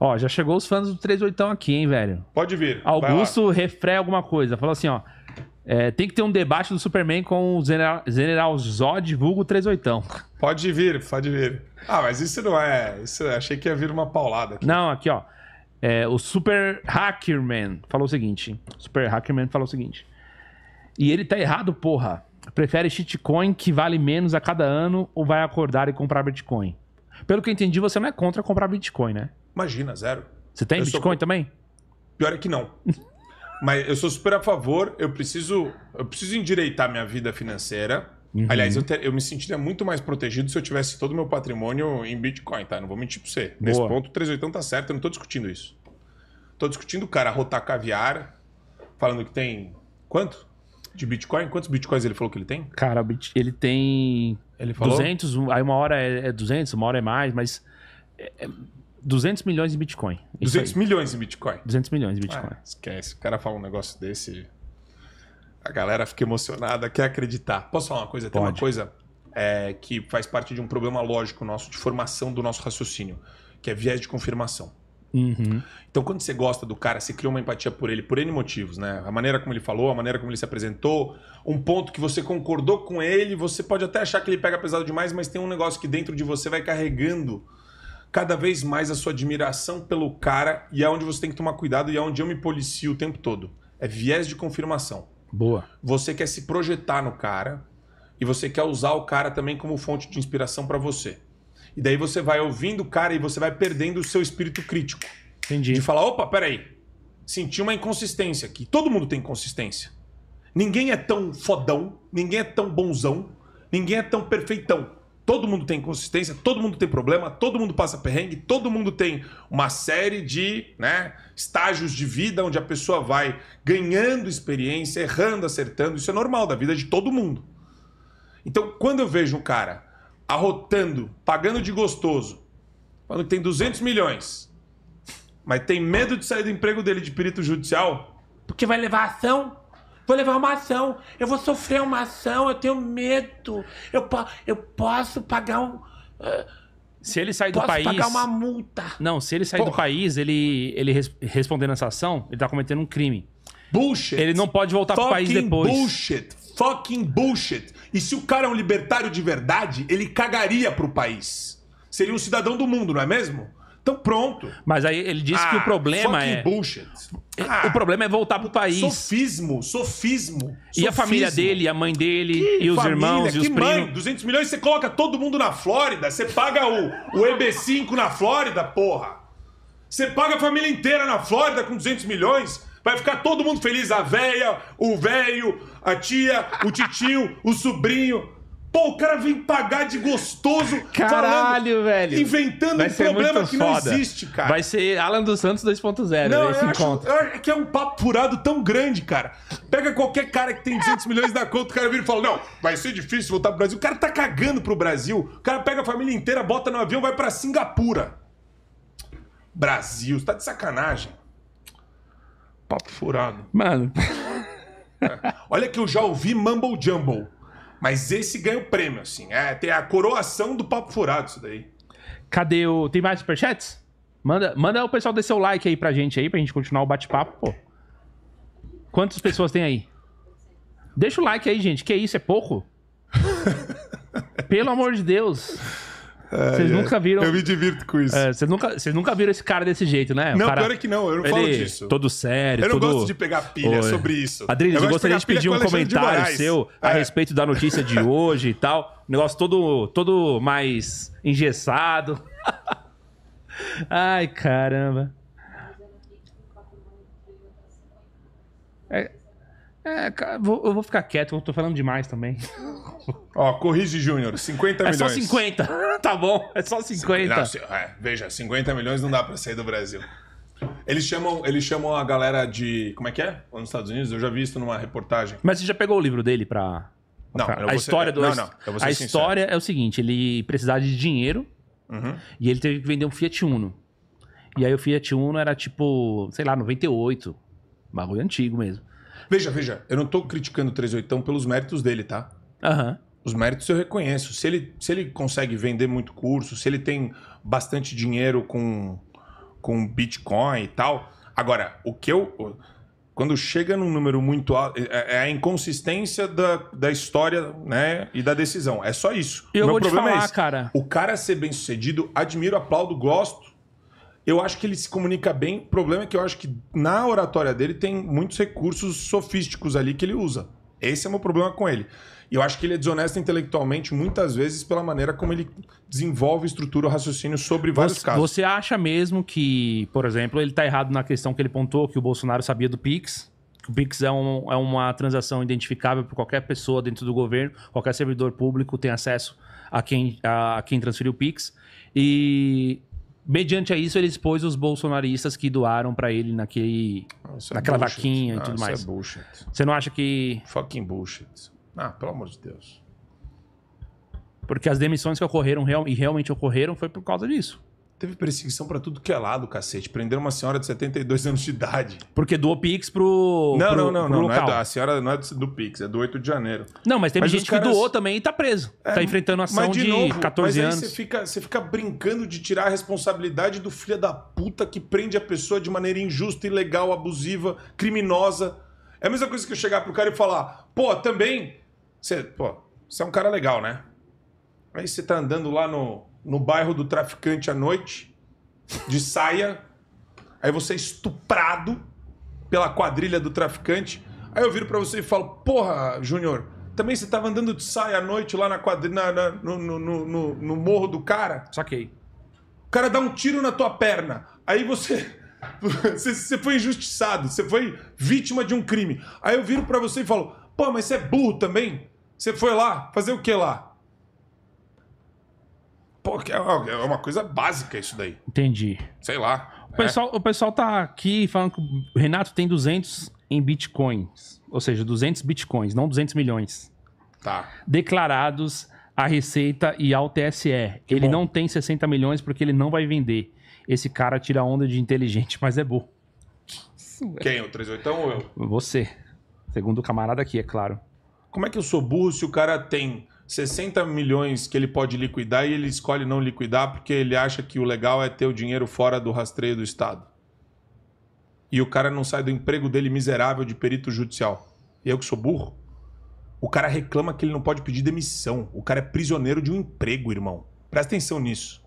Ó, já chegou os fãs do 38 aqui, hein, velho? Pode vir. Augusto refreia alguma coisa. Falou assim, ó. É, tem que ter um debate do Superman com o General, General Zod, vulgo 38. Pode vir, pode vir. Ah, mas isso não é. Isso, achei que ia vir uma paulada aqui. Não, aqui, ó. É, o Super Hackerman falou o seguinte: Super Hackerman falou o seguinte. E ele tá errado, porra. Prefere shitcoin que vale menos a cada ano ou vai acordar e comprar Bitcoin? Pelo que eu entendi, você não é contra comprar Bitcoin, né? Imagina, zero. Você tem eu Bitcoin sou... também? Pior é que não. Mas eu sou super a favor, eu preciso, eu preciso endireitar minha vida financeira. Uhum. Aliás, eu, ter, eu, me sentiria muito mais protegido se eu tivesse todo o meu patrimônio em Bitcoin, tá? Não vou mentir pra você. Boa. Nesse ponto, 380 tá certo, eu não tô discutindo isso. Tô discutindo o cara rotar caviar, falando que tem. Quanto? De Bitcoin? Quantos Bitcoins ele falou que ele tem? Cara, ele tem. Ele falou? 200, aí uma hora é 200, é uma hora é mais, mas. É, é 200 milhões em Bitcoin. 200 aí. milhões em Bitcoin. 200 milhões em Bitcoin. Ah, esquece. O cara fala um negócio desse. A galera fica emocionada, quer acreditar. Posso falar uma coisa? Tem Pode. uma coisa é, que faz parte de um problema lógico nosso, de formação do nosso raciocínio, que é viés de confirmação. Uhum. Então, quando você gosta do cara, você cria uma empatia por ele, por N motivos, né? A maneira como ele falou, a maneira como ele se apresentou, um ponto que você concordou com ele, você pode até achar que ele pega pesado demais, mas tem um negócio que dentro de você vai carregando cada vez mais a sua admiração pelo cara e é onde você tem que tomar cuidado e é onde eu me policio o tempo todo. É viés de confirmação. Boa. Você quer se projetar no cara e você quer usar o cara também como fonte de inspiração para você. E daí você vai ouvindo o cara e você vai perdendo o seu espírito crítico. Entendi. De falar, opa, peraí. Senti uma inconsistência aqui. Todo mundo tem inconsistência. Ninguém é tão fodão, ninguém é tão bonzão, ninguém é tão perfeitão todo mundo tem inconsistência, todo mundo tem problema, todo mundo passa perrengue, todo mundo tem uma série de né, estágios de vida onde a pessoa vai ganhando experiência, errando, acertando. Isso é normal da vida de todo mundo. Então, quando eu vejo um cara arrotando, pagando de gostoso, falando que tem 200 milhões, mas tem medo de sair do emprego dele de perito judicial, porque vai levar ação, Vou levar uma ação. Eu vou sofrer uma ação. Eu tenho medo. Eu, po eu posso pagar um. Uh, se ele sair do país. pagar uma multa. Não, se ele sair Porra. do país, ele, ele res, respondendo essa ação, ele tá cometendo um crime. Bullshit. Ele não pode voltar Fucking pro país depois. Bullshit. Fucking bullshit. E se o cara é um libertário de verdade, ele cagaria pro país. Seria um cidadão do mundo, não é mesmo? Então pronto. Mas aí ele disse ah, que o ah, problema é. Bullshit. É, ah, o problema é voltar pro país. Sofismo, sofismo. E a família dele, a mãe dele, que e os família, irmãos, e os primos. Mãe, 200 milhões, você coloca todo mundo na Flórida, você paga o, o EB5 na Flórida, porra. Você paga a família inteira na Flórida com 200 milhões. Vai ficar todo mundo feliz, a véia, o velho, a tia, o titio, o sobrinho. Pô, o cara vem pagar de gostoso. Caralho, falando, velho. Inventando um problema que foda. não existe, cara. Vai ser Alan dos Santos 2.0 não, esse encontro. é que é um papo furado tão grande, cara. Pega qualquer cara que tem 200 milhões na conta, o cara vira e fala: Não, vai ser difícil voltar pro Brasil. O cara tá cagando pro Brasil. O cara pega a família inteira, bota no avião, vai para Singapura. Brasil, você tá de sacanagem. Papo furado. Mano. Olha que eu já ouvi Mumble Jumble. Mas esse ganha o prêmio, assim. É, tem a coroação do papo furado, isso daí. Cadê o. Tem mais superchats? Manda, manda o pessoal descer o like aí pra gente aí, pra gente continuar o bate-papo, pô. Quantas pessoas tem aí? Deixa o like aí, gente. Que isso, é pouco? Pelo amor de Deus. Vocês nunca viram. Eu me divirto com isso. É, Vocês nunca, vocês nunca viram esse cara desse jeito, né? O não, cara... pior é que não, eu não falo disso. todo sério, eu não todo- gosto de pegar pilha Oi. sobre isso. Adriles, eu, gostaria de, pedir um comentário seu a É. respeito da notícia de hoje e tal. Um negócio todo, todo mais engessado. Ai, caramba. É, é, eu vou ficar quieto, eu tô falando demais também. Ó, corrige Júnior, 50 milhões. É só 50, tá bom, é só 50. Não, é, veja, 50 milhões não dá pra sair do Brasil. Eles chamam, eles chamam a galera de. Como é que é? nos Estados Unidos, eu já vi isso numa reportagem. Mas você já pegou o livro dele pra. Não, pra... a história ser... do. Não, não, a sincero. história é o seguinte: ele precisava de dinheiro uhum. e ele teve que vender um Fiat Uno. E aí o Fiat Uno era tipo, sei lá, 98. Bagulho antigo mesmo. Veja, veja, eu não tô criticando o 38 pelos méritos dele, tá? Aham. Uhum. Os méritos eu reconheço. Se ele, se ele consegue vender muito curso, se ele tem bastante dinheiro com, com Bitcoin e tal. Agora, o que eu. Quando chega num número muito alto. É, é, é a inconsistência da, da história né, e da decisão. É só isso. Eu o meu vou problema te é falar, é esse. cara. O cara ser bem sucedido, admiro, aplaudo, gosto. Eu acho que ele se comunica bem. O problema é que eu acho que na oratória dele tem muitos recursos sofísticos ali que ele usa. Esse é o meu problema com ele. E eu acho que ele é desonesto intelectualmente muitas vezes pela maneira como ele desenvolve, estrutura o raciocínio sobre vários você, casos. Você acha mesmo que, por exemplo, ele está errado na questão que ele pontou que o Bolsonaro sabia do Pix? O Pix é, um, é uma transação identificável por qualquer pessoa dentro do governo, qualquer servidor público tem acesso a quem, a, a quem transferiu o Pix. E Mediante a isso, ele expôs os bolsonaristas que doaram para ele naquele, ah, é naquela é vaquinha e ah, tudo mais. Isso é bullshit. Você não acha que. Fucking bullshit. Ah, pelo amor de Deus. Porque as demissões que ocorreram real, e realmente ocorreram foi por causa disso. Teve perseguição pra tudo que é lado, cacete. Prenderam uma senhora de 72 anos de idade. Porque doou Pix pro. Não, pro, não, não, não. não é do, a senhora não é do, do Pix, é do 8 de janeiro. Não, mas teve mas gente caras... que doou também e tá preso. É, tá enfrentando ação mas de, de novo, 14 mas anos. Você fica, você fica brincando de tirar a responsabilidade do filho da puta que prende a pessoa de maneira injusta, ilegal, abusiva, criminosa. É a mesma coisa que eu chegar pro cara e falar, pô, também. Você, pô, você é um cara legal, né? Aí você tá andando lá no no bairro do traficante à noite, de saia. Aí você é estuprado pela quadrilha do traficante. Aí eu viro para você e falo: Porra, Júnior, também você tava andando de saia à noite lá na quadrilha, na, no, no, no, no morro do cara? Saquei. O cara dá um tiro na tua perna. Aí você. Você foi injustiçado, você foi vítima de um crime. Aí eu viro para você e falo: pô, mas você é burro também? Você foi lá fazer o que lá? Pô, é, é uma coisa básica isso daí. Entendi. Sei lá. O pessoal, é. o pessoal tá aqui falando que o Renato tem 200 em bitcoins. Ou seja, 200 bitcoins, não 200 milhões. Tá. Declarados à Receita e ao TSE. ele bom. não tem 60 milhões porque ele não vai vender. Esse cara tira onda de inteligente, mas é burro. É. Quem? O 381 ou eu? Você. Segundo o camarada aqui, é claro. Como é que eu sou burro se o cara tem 60 milhões que ele pode liquidar e ele escolhe não liquidar porque ele acha que o legal é ter o dinheiro fora do rastreio do Estado. E o cara não sai do emprego dele miserável de perito judicial. Eu que sou burro. O cara reclama que ele não pode pedir demissão. O cara é prisioneiro de um emprego, irmão. Presta atenção nisso.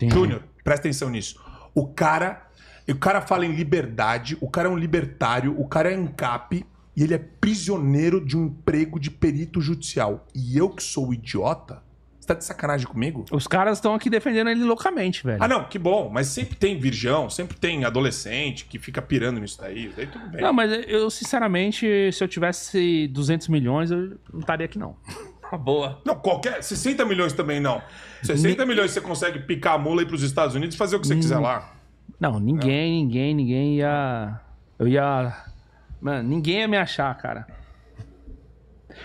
Júnior, presta atenção nisso. O cara, o cara fala em liberdade, o cara é um libertário, o cara é ANCAP, e ele é prisioneiro de um emprego de perito judicial. E eu que sou idiota? Você tá de sacanagem comigo? Os caras estão aqui defendendo ele loucamente, velho. Ah, não, que bom. Mas sempre tem virgão, sempre tem adolescente que fica pirando nisso daí. Daí tudo bem. Não, mas eu, sinceramente, se eu tivesse 200 milhões, eu não estaria aqui, não. Tá boa. Não, qualquer. 60 milhões também não. 60 Ni... milhões você consegue picar a mula e ir pros Estados Unidos e fazer o que você quiser hum. lá. Não, ninguém, é. ninguém, ninguém ia. Eu ia Mano, ninguém ia me achar, cara.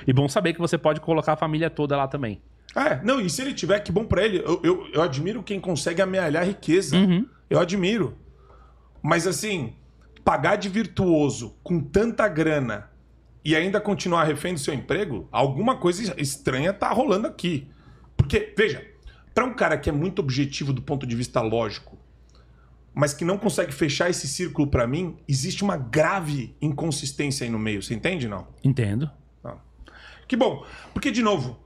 E bom saber que você pode colocar a família toda lá também. É, não, e se ele tiver, que bom para ele. Eu, eu, eu, admiro quem consegue amealhar riqueza. Uhum. Eu admiro. Mas assim, pagar de virtuoso com tanta grana e ainda continuar refém do seu emprego, alguma coisa estranha tá rolando aqui. Porque, veja, para um cara que é muito objetivo do ponto de vista lógico, mas que não consegue fechar esse círculo para mim, existe uma grave inconsistência aí no meio. Você entende, não? Entendo. Ah. Que bom. Porque, de novo,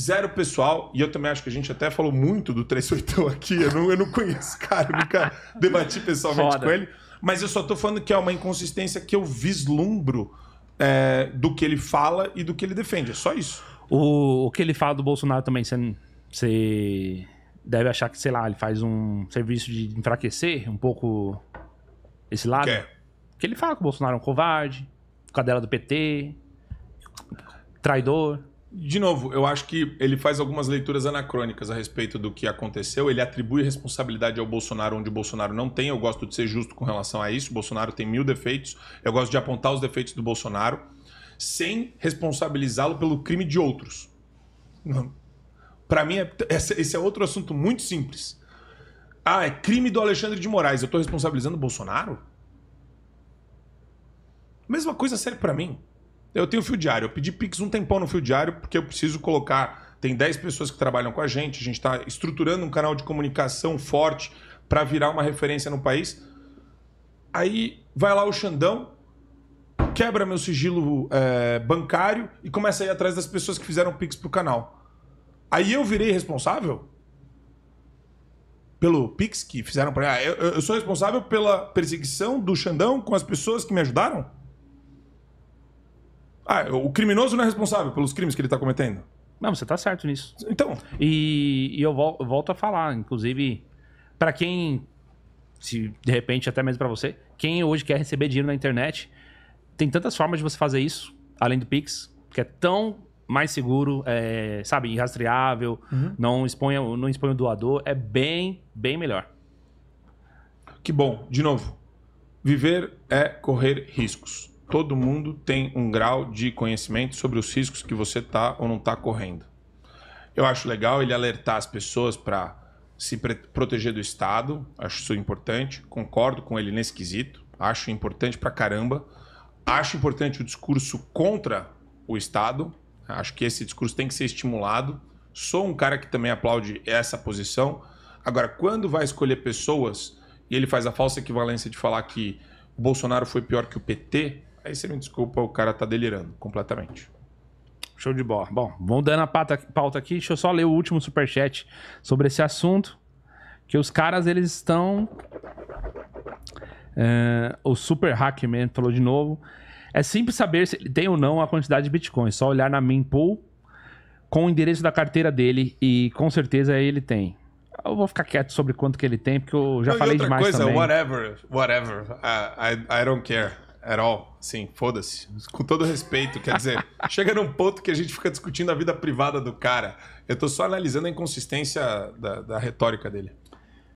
zero pessoal, e eu também acho que a gente até falou muito do 381 aqui. Eu não, eu não conheço cara, eu nunca debati pessoalmente Foda. com ele. Mas eu só tô falando que é uma inconsistência que eu vislumbro é, do que ele fala e do que ele defende. É só isso. O, o que ele fala do Bolsonaro também, você. Você deve achar que, sei lá, ele faz um serviço de enfraquecer um pouco esse lado. Que, Porque ele fala que o Bolsonaro é um covarde, cadela do PT, traidor. De novo, eu acho que ele faz algumas leituras anacrônicas a respeito do que aconteceu. Ele atribui responsabilidade ao Bolsonaro onde o Bolsonaro não tem. Eu gosto de ser justo com relação a isso. O Bolsonaro tem mil defeitos. Eu gosto de apontar os defeitos do Bolsonaro sem responsabilizá-lo pelo crime de outros. Não. Para mim, é, esse é outro assunto muito simples. Ah, é crime do Alexandre de Moraes. Eu tô responsabilizando o Bolsonaro? Mesma coisa serve para mim. Eu tenho fio diário. Eu pedi Pix um tempão no fio diário porque eu preciso colocar. Tem 10 pessoas que trabalham com a gente. A gente está estruturando um canal de comunicação forte para virar uma referência no país. Aí vai lá o Xandão, quebra meu sigilo é, bancário e começa a ir atrás das pessoas que fizeram Pix pro canal. Aí eu virei responsável pelo Pix que fizeram para mim. Ah, eu, eu sou responsável pela perseguição do Xandão com as pessoas que me ajudaram? Ah, o criminoso não é responsável pelos crimes que ele está cometendo. Não, você está certo nisso. Então. E, e eu, eu volto a falar, inclusive, para quem, se de repente até mesmo para você, quem hoje quer receber dinheiro na internet, tem tantas formas de você fazer isso, além do Pix, que é tão mais seguro, é, sabe, irrastreável, uhum. não, exponha, não expõe o doador, é bem, bem melhor. Que bom, de novo, viver é correr riscos. Todo mundo tem um grau de conhecimento sobre os riscos que você está ou não está correndo. Eu acho legal ele alertar as pessoas para se proteger do Estado, acho isso importante, concordo com ele nesse quesito, acho importante para caramba. Acho importante o discurso contra o Estado, Acho que esse discurso tem que ser estimulado. Sou um cara que também aplaude essa posição. Agora, quando vai escolher pessoas e ele faz a falsa equivalência de falar que o Bolsonaro foi pior que o PT, aí você me desculpa, o cara tá delirando completamente. Show de bola. Bom, vamos dando a pauta, pauta aqui. Deixa eu só ler o último superchat sobre esse assunto. Que os caras, eles estão... É, o Super Hackman falou de novo. É simples saber se ele tem ou não a quantidade de bitcoins. É só olhar na mempool com o endereço da carteira dele e com certeza ele tem. Eu vou ficar quieto sobre quanto que ele tem, porque eu já não, falei outra demais coisa, também. Whatever, whatever. Ah, I, I don't care at all. Sim, foda-se. Com todo respeito, quer dizer, chega num ponto que a gente fica discutindo a vida privada do cara. Eu tô só analisando a inconsistência da, da retórica dele.